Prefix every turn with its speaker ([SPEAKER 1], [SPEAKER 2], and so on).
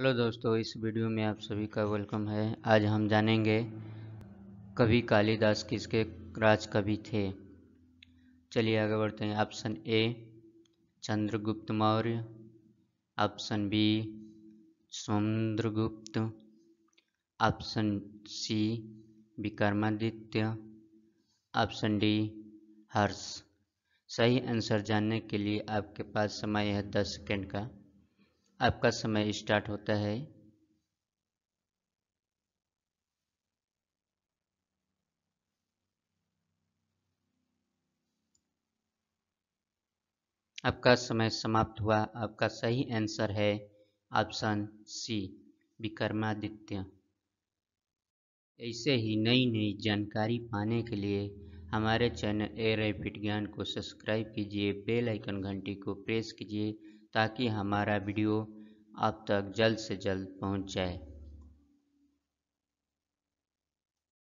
[SPEAKER 1] hello दोस्तों इस video में आप सभी का वेलकम है आज हम जानेंगे कवि कालिदास किसके राज कवि थे चलिए आगे बढ़ते हैं option A Chandragupta Maurya option B Samudragupta option C Vikramaditya option D Harsha सही आंसर जानने के लिए आपके पास समय है दस सेकेंड का आपका समय स्टार्ट होता है आपका समय समाप्त हुआ आपका सही आंसर है ऑप्शन सी विक्रमादित्य ऐसे ही नई नई जानकारी पाने के लिए हमारे चैनल ए रैपिड ज्ञान को सब्सक्राइब कीजिए बेल आइकन घंटी को प्रेस कीजिए ताकि हमारा वीडियो आप तक जल्द से जल्द पहुँच जाए